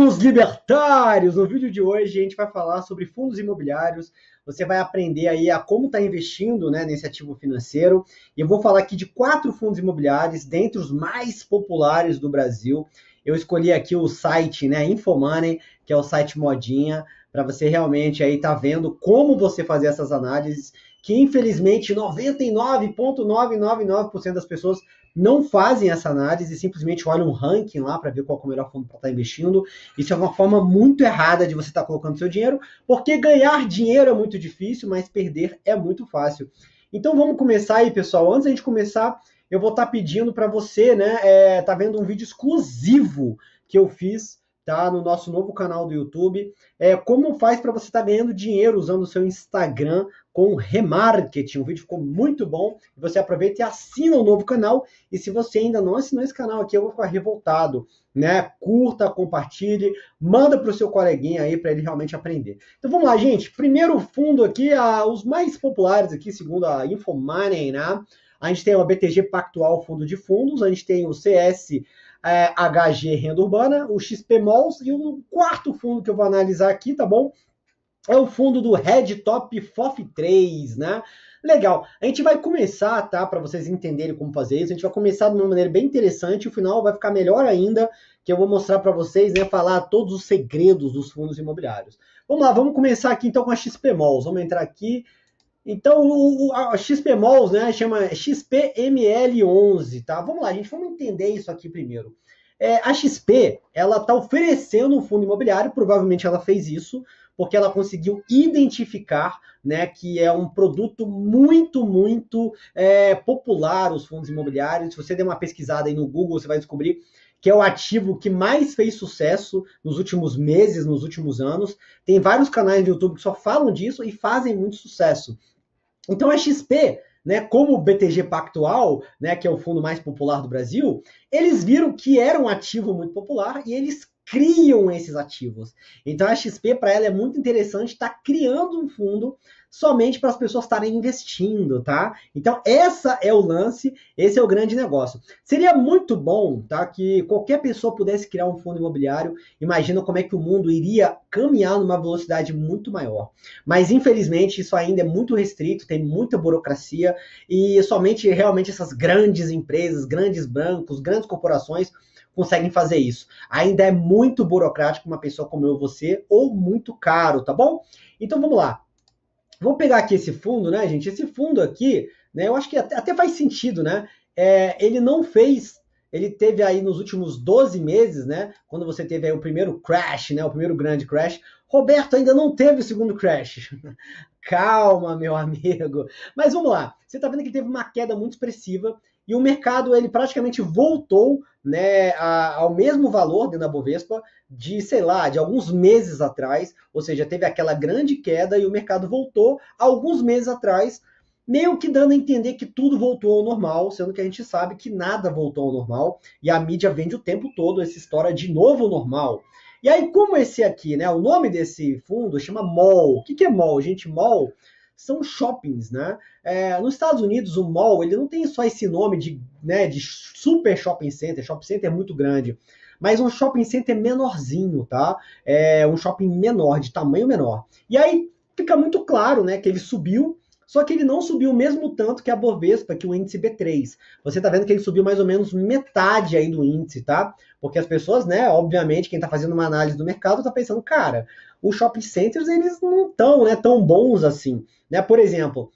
Amigos libertários, no vídeo de hoje a gente vai falar sobre fundos imobiliários. Você vai aprender aí a como está investindo né, nesse ativo financeiro. E eu vou falar aqui de quatro fundos imobiliários, dentre os mais populares do Brasil. Eu escolhi aqui o site, né, Infomoney, que é o site modinha, para você realmente aí tá vendo como você fazer essas análises, que infelizmente 99,999% das pessoas não fazem essa análise, simplesmente olham um ranking lá para ver qual é o melhor fundo para estar tá investindo. Isso é uma forma muito errada de você estar tá colocando seu dinheiro, porque ganhar dinheiro é muito difícil, mas perder é muito fácil. Então vamos começar aí, pessoal. Antes da gente começar, eu vou estar tá pedindo para você, né? É, tá vendo um vídeo exclusivo que eu fiz tá? No nosso novo canal do YouTube. É, como faz para você estar tá ganhando dinheiro usando o seu Instagram com remarketing? O vídeo ficou muito bom. Você aproveita e assina o novo canal. E se você ainda não assinou esse canal aqui, eu vou ficar revoltado, né? Curta, compartilhe, manda para o seu coleguinha aí para ele realmente aprender. Então vamos lá, gente. Primeiro fundo aqui, a os mais populares aqui, segundo a Infomoney, né? A gente tem o BTG Pactual Fundo de Fundos, a gente tem o CS é, HG Renda Urbana, o XP Malls e um quarto fundo que eu vou analisar aqui, tá bom? É o fundo do Red Top FOF 3, né? Legal. A gente vai começar, tá? Para vocês entenderem como fazer isso, a gente vai começar de uma maneira bem interessante. O final vai ficar melhor ainda, que eu vou mostrar para vocês, né? Falar todos os segredos dos fundos imobiliários. Vamos lá, vamos começar aqui então com a XP Malls. Vamos entrar aqui então, o, a XPMols, né, chama XPML11, tá? Vamos lá, gente, vamos entender isso aqui primeiro. É, a XP, ela está oferecendo um fundo imobiliário, provavelmente ela fez isso, porque ela conseguiu identificar né, que é um produto muito, muito é, popular, os fundos imobiliários. Se você der uma pesquisada aí no Google, você vai descobrir que é o ativo que mais fez sucesso nos últimos meses, nos últimos anos. Tem vários canais do YouTube que só falam disso e fazem muito sucesso. Então a XP, né, como o BTG Pactual, né, que é o fundo mais popular do Brasil, eles viram que era um ativo muito popular e eles criam esses ativos. Então a XP para ela é muito interessante estar tá criando um fundo somente para as pessoas estarem investindo, tá? Então essa é o lance, esse é o grande negócio. Seria muito bom, tá, que qualquer pessoa pudesse criar um fundo imobiliário. Imagina como é que o mundo iria caminhar numa velocidade muito maior. Mas infelizmente isso ainda é muito restrito, tem muita burocracia e somente realmente essas grandes empresas, grandes bancos, grandes corporações conseguem fazer isso. Ainda é muito burocrático uma pessoa como eu você, ou muito caro, tá bom? Então vamos lá. Vamos pegar aqui esse fundo, né, gente? Esse fundo aqui, né? Eu acho que até, até faz sentido, né? É, ele não fez ele teve aí nos últimos 12 meses, né? Quando você teve aí o primeiro crash, né? O primeiro grande crash. Roberto ainda não teve o segundo crash. Calma, meu amigo. Mas vamos lá. Você está vendo que teve uma queda muito expressiva e o mercado ele praticamente voltou né, a, ao mesmo valor dentro da Bovespa de, sei lá, de alguns meses atrás, ou seja, teve aquela grande queda e o mercado voltou alguns meses atrás, meio que dando a entender que tudo voltou ao normal, sendo que a gente sabe que nada voltou ao normal e a mídia vende o tempo todo essa história de novo normal. E aí, como esse aqui, né? O nome desse fundo chama MOL. O que, que é MOL? Gente, MOL são shoppings, né? É, nos Estados Unidos, o mall, ele não tem só esse nome de, né, de super shopping center, shopping center é muito grande, mas um shopping center menorzinho, tá? É um shopping menor, de tamanho menor. E aí fica muito claro, né, que ele subiu só que ele não subiu o mesmo tanto que a Bovespa, que o índice B3. Você está vendo que ele subiu mais ou menos metade aí do índice, tá? Porque as pessoas, né, obviamente, quem está fazendo uma análise do mercado está pensando, cara, os shopping centers, eles não estão né, tão bons assim, né? Por exemplo,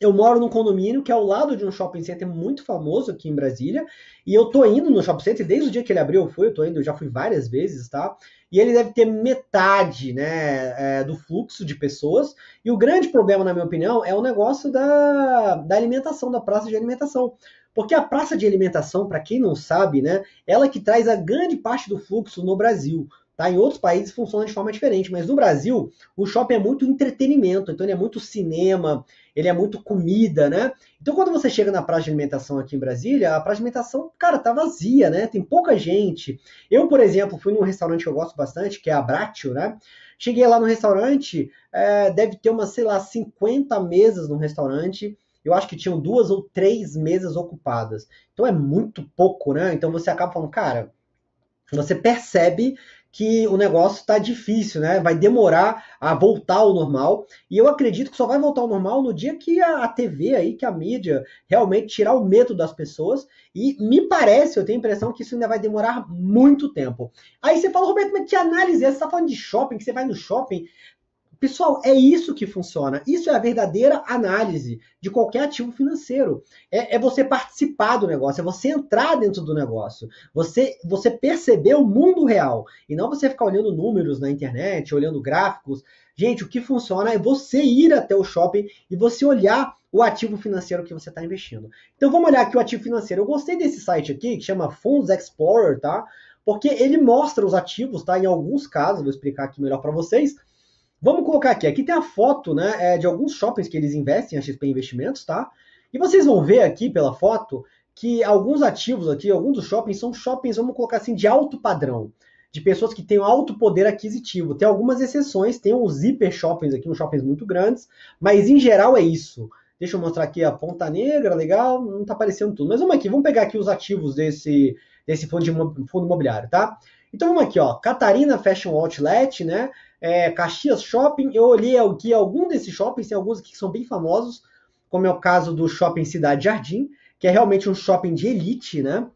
eu moro num condomínio que é ao lado de um shopping center muito famoso aqui em Brasília, e eu tô indo no shopping center desde o dia que ele abriu, eu fui, eu tô indo, eu já fui várias vezes, tá? e ele deve ter metade né, é, do fluxo de pessoas. E o grande problema, na minha opinião, é o negócio da, da alimentação, da praça de alimentação. Porque a praça de alimentação, para quem não sabe, né, ela que traz a grande parte do fluxo no Brasil. Tá? Em outros países funciona de forma diferente, mas no Brasil o shopping é muito entretenimento, então ele é muito cinema, ele é muito comida, né? Então quando você chega na praça de alimentação aqui em Brasília, a praça de alimentação, cara, tá vazia, né? Tem pouca gente. Eu, por exemplo, fui num restaurante que eu gosto bastante, que é a Bratio, né? Cheguei lá no restaurante, é, deve ter umas, sei lá, 50 mesas no restaurante. Eu acho que tinham duas ou três mesas ocupadas. Então é muito pouco, né? Então você acaba falando, cara, você percebe que o negócio está difícil, né? Vai demorar a voltar ao normal. E eu acredito que só vai voltar ao normal no dia que a, TV aí, que a mídia realmente tirar o medo das pessoas. E me parece, eu tenho a impressão que isso ainda vai demorar muito tempo. Aí você fala, Roberto, mas que análise é essa? Você tá falando de shopping, que você vai no shopping. Pessoal, é isso que funciona. Isso é a verdadeira análise de qualquer ativo financeiro. É, é, você participar do negócio, é você entrar dentro do negócio, você, você perceber o mundo real e não você ficar olhando números na internet, olhando gráficos. Gente, o que funciona é você ir até o shopping e você olhar o ativo financeiro que você está investindo. Então vamos olhar aqui o ativo financeiro. Eu gostei desse site aqui que chama Funds Explorer, tá? Porque ele mostra os ativos, tá? Em alguns casos, vou explicar aqui melhor para vocês Vamos colocar aqui. Aqui tem a foto né, é, de alguns shoppings que eles investem, a XP Investimentos, tá? E vocês vão ver aqui pela foto que alguns ativos aqui, alguns dos shoppings, são shoppings, vamos colocar assim, de alto padrão. De pessoas que têm alto poder aquisitivo. Tem algumas exceções, tem uns hiper shoppings aqui, uns shoppings muito grandes, mas em geral é isso. Deixa eu mostrar aqui a Ponta Negra, legal, não está aparecendo tudo. Mas vamos aqui, vamos pegar aqui os ativos desse, desse fundo, de, fundo imobiliário, tá? Então vamos aqui, ó, Catarina Fashion Outlet, né? é, Caxias Shopping. Eu olhei aqui algum desses shoppings, tem alguns aqui que são bem famosos, como é o caso do Shopping Cidade Jardim, que é realmente um shopping de elite, né?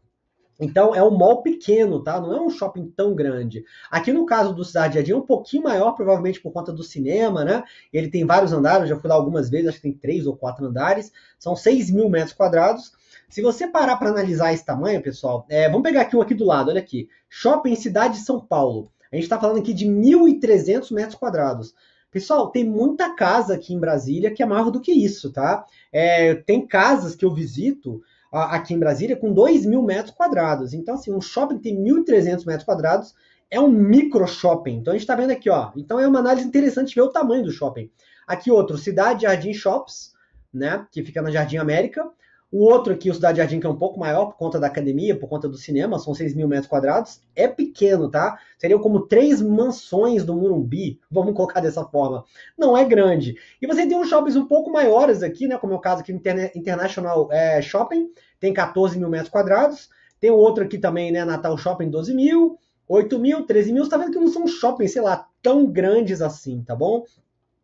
Então é um mall pequeno, tá? Não é um shopping tão grande. Aqui no caso do Cidade Jardim é um pouquinho maior, provavelmente por conta do cinema, né? Ele tem vários andares, já fui lá algumas vezes, acho que tem três ou quatro andares. São 6 mil metros quadrados. Se você parar para analisar esse tamanho, pessoal, é, vamos pegar aqui um aqui do lado, olha aqui. Shopping Cidade de São Paulo. A gente está falando aqui de 1.300 metros quadrados. Pessoal, tem muita casa aqui em Brasília que é maior do que isso, tá? É, tem casas que eu visito aqui em Brasília com 2.000 mil metros quadrados. Então, assim, um shopping tem 1.300 metros quadrados, é um micro shopping. Então, a gente está vendo aqui, ó. Então, é uma análise interessante ver o tamanho do shopping. Aqui outro, Cidade Jardim Shops, né? Que fica na Jardim América. O outro aqui, o Cidade Jardim, que é um pouco maior por conta da academia, por conta do cinema, são 6 mil metros quadrados, é pequeno, tá? Seriam como três mansões do Murumbi, vamos colocar dessa forma. Não é grande. E você tem uns shoppings um pouco maiores aqui, né? Como é o caso aqui do International é, Shopping, tem 14 mil metros quadrados. Tem outro aqui também, né? Natal Shopping, 12 mil. 8 mil, 13 mil, você tá vendo que não são shoppings, sei lá, tão grandes assim, tá bom?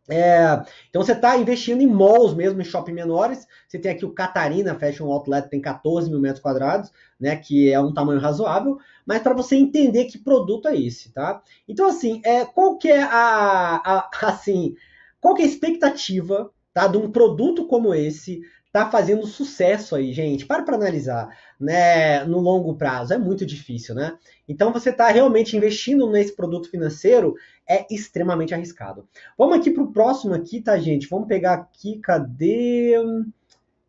É, então você está investindo em malls mesmo, em shopping menores. Você tem aqui o Catarina Fashion Outlet, tem 14 mil metros quadrados, né? Que é um tamanho razoável, mas para você entender que produto é esse, tá? Então, assim, é, qual que é a, a assim, qual que é a expectativa tá, de um produto como esse tá fazendo sucesso aí, gente? Para para analisar né, no longo prazo. É muito difícil, né? Então você está realmente investindo nesse produto financeiro é extremamente arriscado. Vamos aqui para o próximo aqui, tá, gente? Vamos pegar aqui, cadê?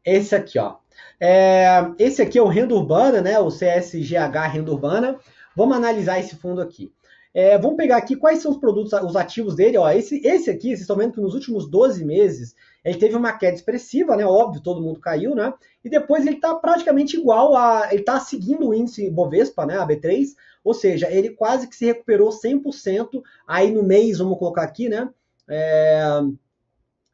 Esse aqui, ó. É, esse aqui é o Renda Urbana, né? O CSGH Renda Urbana. Vamos analisar esse fundo aqui. É, vamos pegar aqui quais são os produtos, os ativos dele. Ó, esse, esse aqui, vocês estão vendo que nos últimos 12 meses ele teve uma queda expressiva, né? Óbvio, todo mundo caiu, né? E depois ele está praticamente igual a. Ele está seguindo o índice Bovespa, né? A B3, ou seja, ele quase que se recuperou 100%. Aí no mês, vamos colocar aqui, né? É,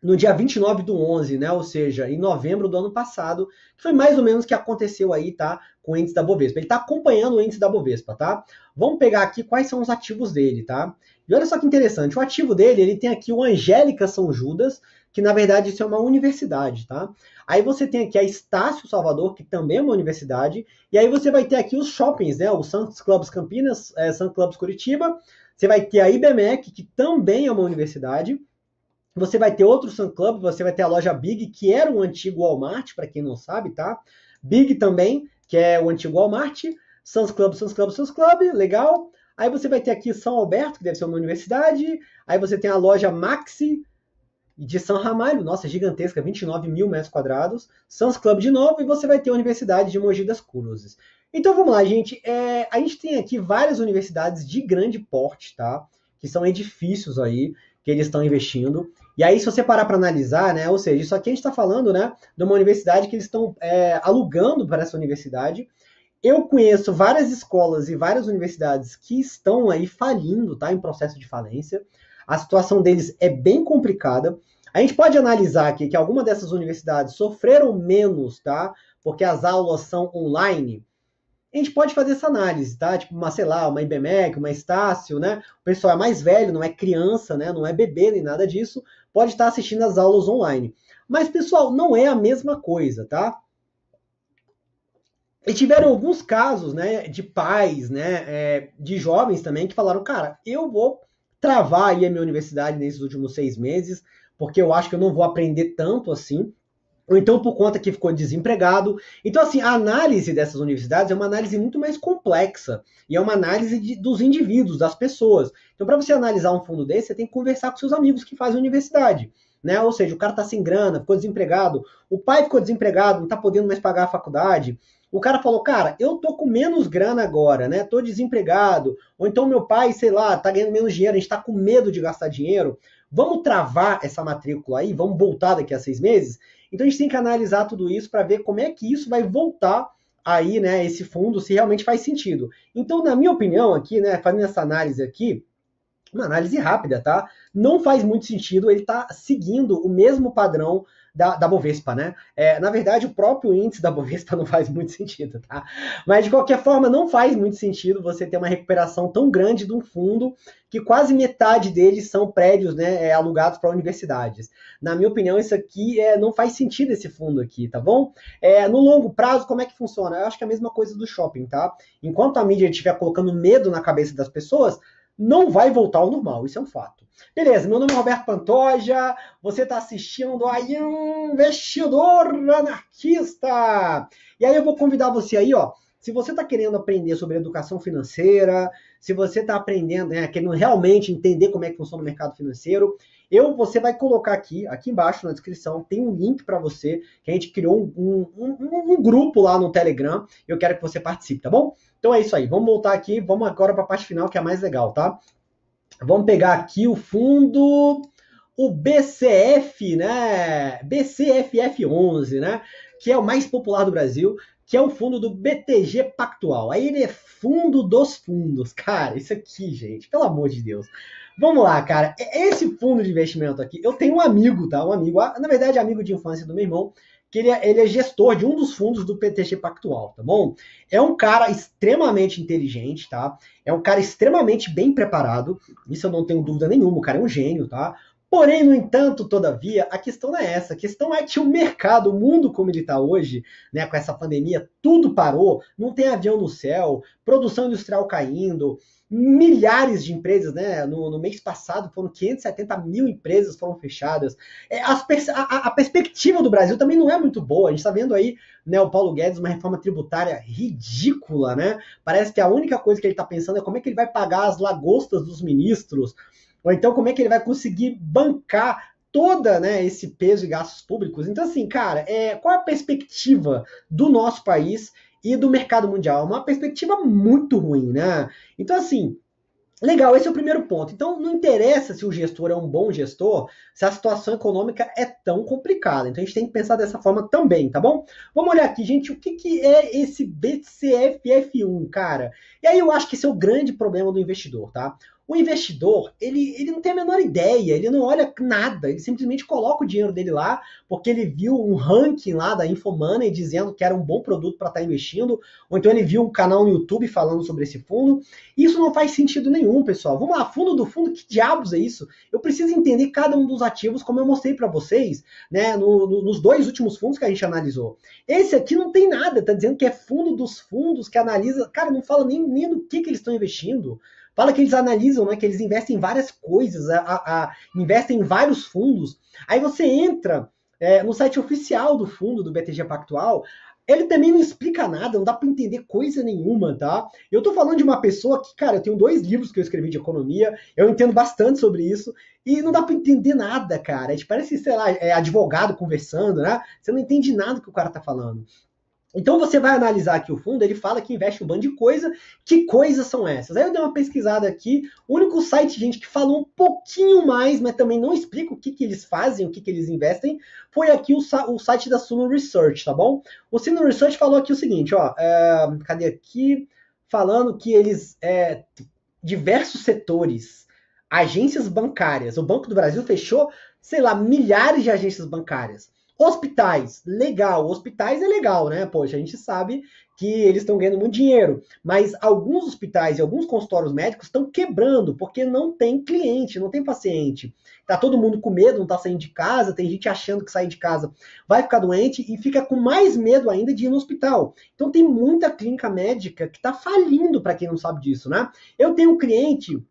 no dia 29 do 11, né? Ou seja, em novembro do ano passado, que foi mais ou menos o que aconteceu aí, tá? Com o índice da Bovespa. Ele tá acompanhando o índice da Bovespa, tá? Vamos pegar aqui quais são os ativos dele, tá? E olha só que interessante, o ativo dele, ele tem aqui o Angélica São Judas, que na verdade isso é uma universidade, tá? Aí você tem aqui a Estácio Salvador, que também é uma universidade, e aí você vai ter aqui os shoppings, né? O Santos Clubs Campinas, é, Santos Clubs Curitiba, você vai ter a IBMEC, que também é uma universidade, você vai ter outro Sun Club, você vai ter a loja Big, que era o um antigo Walmart, para quem não sabe, tá? Big também, que é o antigo Walmart. Suns Club, Suns Club, Suns Club, legal. Aí você vai ter aqui São Alberto, que deve ser uma universidade. Aí você tem a loja Maxi de São Ramalho, nossa, gigantesca, 29 mil metros quadrados. Suns Club de novo, e você vai ter a Universidade de Mogi das Cruzes. Então vamos lá, gente. É, a gente tem aqui várias universidades de grande porte, tá? Que são edifícios aí que eles estão investindo. E aí, se você parar para analisar, né, ou seja, isso aqui a gente está falando né, de uma universidade que eles estão é, alugando para essa universidade. Eu conheço várias escolas e várias universidades que estão aí falindo, tá? Em processo de falência. A situação deles é bem complicada. A gente pode analisar aqui que algumas dessas universidades sofreram menos, tá? Porque as aulas são online. A gente pode fazer essa análise, tá? Tipo, uma, sei lá, uma IBMEC, uma Estácio, né? O pessoal é mais velho, não é criança, né? Não é bebê nem nada disso, pode estar assistindo as aulas online. Mas, pessoal, não é a mesma coisa, tá? E tiveram alguns casos, né, de pais, né, é, de jovens também, que falaram, cara, eu vou travar aí a minha universidade nesses últimos seis meses, porque eu acho que eu não vou aprender tanto assim, ou então por conta que ficou desempregado. Então, assim, a análise dessas universidades é uma análise muito mais complexa e é uma análise de, dos indivíduos, das pessoas. Então, para você analisar um fundo desse, você tem que conversar com seus amigos que fazem universidade. Né? Ou seja, o cara está sem grana, ficou desempregado, o pai ficou desempregado, não está podendo mais pagar a faculdade. O cara falou, cara, eu tô com menos grana agora, né? Tô desempregado. Ou então meu pai, sei lá, tá ganhando menos dinheiro, a gente tá com medo de gastar dinheiro. Vamos travar essa matrícula aí, vamos voltar daqui a seis meses. Então a gente tem que analisar tudo isso para ver como é que isso vai voltar aí, né, esse fundo, se realmente faz sentido. Então, na minha opinião aqui, né, fazendo essa análise aqui, uma análise rápida, tá? Não faz muito sentido ele estar tá seguindo o mesmo padrão da, da Bovespa, né? É, na verdade, o próprio índice da Bovespa não faz muito sentido, tá? Mas de qualquer forma, não faz muito sentido você ter uma recuperação tão grande de um fundo que quase metade deles são prédios né, é, alugados para universidades. Na minha opinião, isso aqui é, não faz sentido esse fundo aqui, tá bom? É, no longo prazo, como é que funciona? Eu acho que é a mesma coisa do shopping, tá? Enquanto a mídia estiver colocando medo na cabeça das pessoas, não vai voltar ao normal, isso é um fato. Beleza, meu nome é Roberto Pantoja, você está assistindo a Investidor Anarquista. E aí eu vou convidar você aí, ó, se você está querendo aprender sobre educação financeira, se você está aprendendo, né, querendo realmente entender como é que funciona o mercado financeiro, eu, você vai colocar aqui, aqui embaixo na descrição, tem um link para você, que a gente criou um, um, um, um grupo lá no Telegram, eu quero que você participe, tá bom? Então é isso aí, vamos voltar aqui, vamos agora para a parte final, que é a mais legal, tá? Vamos pegar aqui o fundo, o BCF, né? BCFF11, né? Que é o mais popular do Brasil que é o fundo do BTG Pactual. Aí ele é fundo dos fundos. Cara, isso aqui, gente, pelo amor de Deus. Vamos lá, cara. Esse fundo de investimento aqui, eu tenho um amigo, tá? Um amigo, na verdade, amigo de infância do meu irmão, que ele é, ele é, gestor de um dos fundos do PTG Pactual, tá bom? É um cara extremamente inteligente, tá? É um cara extremamente bem preparado, isso eu não tenho dúvida nenhuma, o cara é um gênio, tá? Porém, no entanto, todavia, a questão não é essa. A questão é que o mercado, o mundo como ele está hoje, né, com essa pandemia, tudo parou, não tem avião no céu, produção industrial caindo, milhares de empresas, né? No, no, mês passado foram 570 mil empresas foram fechadas. É, as, a, a, perspectiva do Brasil também não é muito boa. A gente está vendo aí, né, o Paulo Guedes uma reforma tributária ridícula, né? Parece que a única coisa que ele está pensando é como é que ele vai pagar as lagostas dos ministros, ou então como é que ele vai conseguir bancar toda né, esse peso de gastos públicos. Então, assim, cara, é, qual a perspectiva do nosso país e do mercado mundial. É uma perspectiva muito ruim, né? Então, assim, Legal, esse é o primeiro ponto. Então, não interessa se o gestor é um bom gestor, se a situação econômica é tão complicada. Então, a gente tem que pensar dessa forma também, tá bom? Vamos olhar aqui, gente, o que, que é esse BCFF1, cara? E aí eu acho que esse é o grande problema do investidor, tá? O investidor, ele, ele não tem a menor ideia, ele não olha nada, ele simplesmente coloca o dinheiro dele lá, porque ele viu um ranking lá da Infomoney dizendo que era um bom produto para estar tá investindo, ou então ele viu um canal no YouTube falando sobre esse fundo. Isso não faz sentido nenhum, pessoal. Vamos lá, fundo do fundo, que diabos é isso? Eu preciso entender cada um dos ativos, como eu mostrei para vocês, né, no, no, nos dois últimos fundos que a gente analisou. Esse aqui não tem nada, tá dizendo que é fundo dos fundos que analisa, cara, não fala nem, nem no que, que eles estão investindo. Fala que eles analisam, né, que eles investem em várias coisas, a, a, a investem em vários fundos. Aí você entra é, no site oficial do fundo do BTG Pactual, ele também não explica nada, não dá para entender coisa nenhuma, tá? Eu tô falando de uma pessoa que, cara, eu tenho dois livros que eu escrevi de economia, eu entendo bastante sobre isso, e não dá para entender nada, cara. É, parece, sei lá, é advogado conversando, né? Você não entende nada que o cara tá falando. Então você vai analisar aqui o fundo, ele fala que investe um bando de coisa. Que coisas são essas? Aí eu dei uma pesquisada aqui, o único site, gente, que falou um pouquinho mais, mas também não explica o que, que eles fazem, o que, que eles investem, foi aqui o, o site da Suno Research, tá bom? O Suno Research falou aqui o seguinte, ó, é, cadê aqui? Falando que eles, é, diversos setores, agências bancárias, o Banco do Brasil fechou, sei lá, milhares de agências bancárias. Hospitais, legal. Hospitais é legal, né? Poxa, a gente sabe que eles estão ganhando muito dinheiro, mas alguns hospitais e alguns consultórios médicos estão quebrando porque não tem cliente, não tem paciente. Tá todo mundo com medo, não tá saindo de casa, tem gente achando que sair de casa vai ficar doente e fica com mais medo ainda de ir no hospital. Então tem muita clínica médica que tá falindo para quem não sabe disso, né? Eu tenho um cliente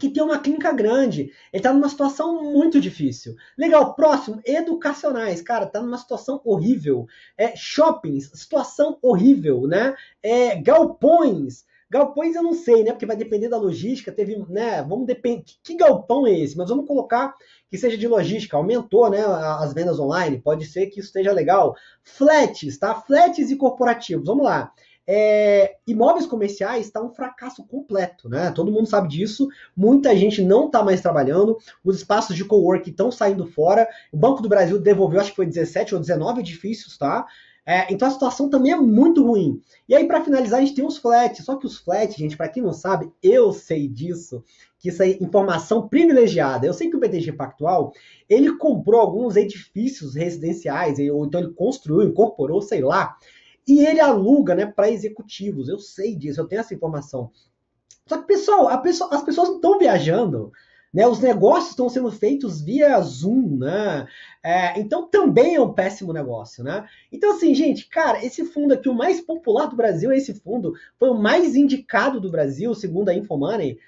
que tem uma clínica grande. Ele está numa situação muito difícil. Legal, próximo, educacionais, cara, está numa situação horrível. É, shoppings, situação horrível, né? É, galpões. Galpões eu não sei, né? Porque vai depender da logística. Teve, né? Vamos depender. Que galpão é esse? Mas vamos colocar que seja de logística. Aumentou, né? As vendas online. Pode ser que isso esteja legal. Flats, tá? Flats e corporativos. Vamos lá é, imóveis comerciais está um fracasso completo, né? Todo mundo sabe disso. Muita gente não está mais trabalhando. Os espaços de coworking estão saindo fora. O Banco do Brasil devolveu, acho que foi 17 ou 19 edifícios, tá? É, então a situação também é muito ruim. E aí, para finalizar, a gente tem os flats. Só que os flats, gente, para quem não sabe, eu sei disso, que isso é informação privilegiada. Eu sei que o BTG Pactual, ele comprou alguns edifícios residenciais, ou então ele construiu, incorporou, sei lá, e ele aluga né, para executivos. Eu sei disso, eu tenho essa informação. Só que, pessoal, pessoa, as pessoas não estão viajando. Né, os negócios estão sendo feitos via Zoom, né? É, então também é um péssimo negócio, né? Então assim, gente, cara, esse fundo aqui, o mais popular do Brasil é esse fundo, foi o mais indicado do Brasil, segundo a Infomoney,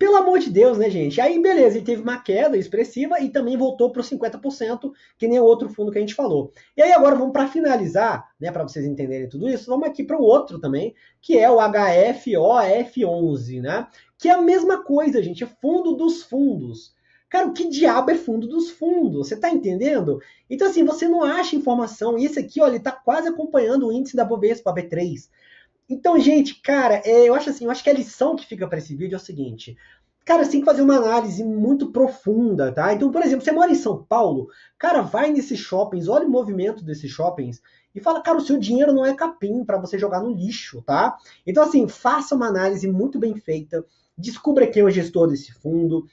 pelo amor de Deus, né, gente? Aí, beleza, ele teve uma queda expressiva e também voltou para os 50%, que nem o outro fundo que a gente falou. E aí, agora vamos para finalizar, né, para vocês entenderem tudo isso, vamos aqui para o outro também, que é o HFOF11, né? Que é a mesma coisa, gente, é fundo dos fundos. Cara, o que diabo é fundo dos fundos? Você tá entendendo? Então, assim, você não acha informação. E esse aqui, olha, ele está quase acompanhando o índice da Bovespa B3. Então, gente, cara, é, eu acho assim, eu acho que a lição que fica para esse vídeo é o seguinte. Cara, você tem que fazer uma análise muito profunda, tá? Então, por exemplo, você mora em São Paulo, cara, vai nesses shoppings, olha o movimento desses shoppings e fala, cara, o seu dinheiro não é capim para você jogar no lixo, tá? Então, assim, faça uma análise muito bem feita, descubra quem é o gestor desse fundo,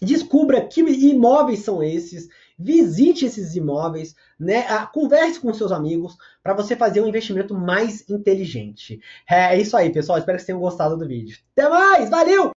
descubra que imóveis são esses, visite esses imóveis, né? Ah, converse com seus amigos para você fazer um investimento mais inteligente. É, é isso aí, pessoal. Espero que vocês tenham gostado do vídeo. Até mais, valeu!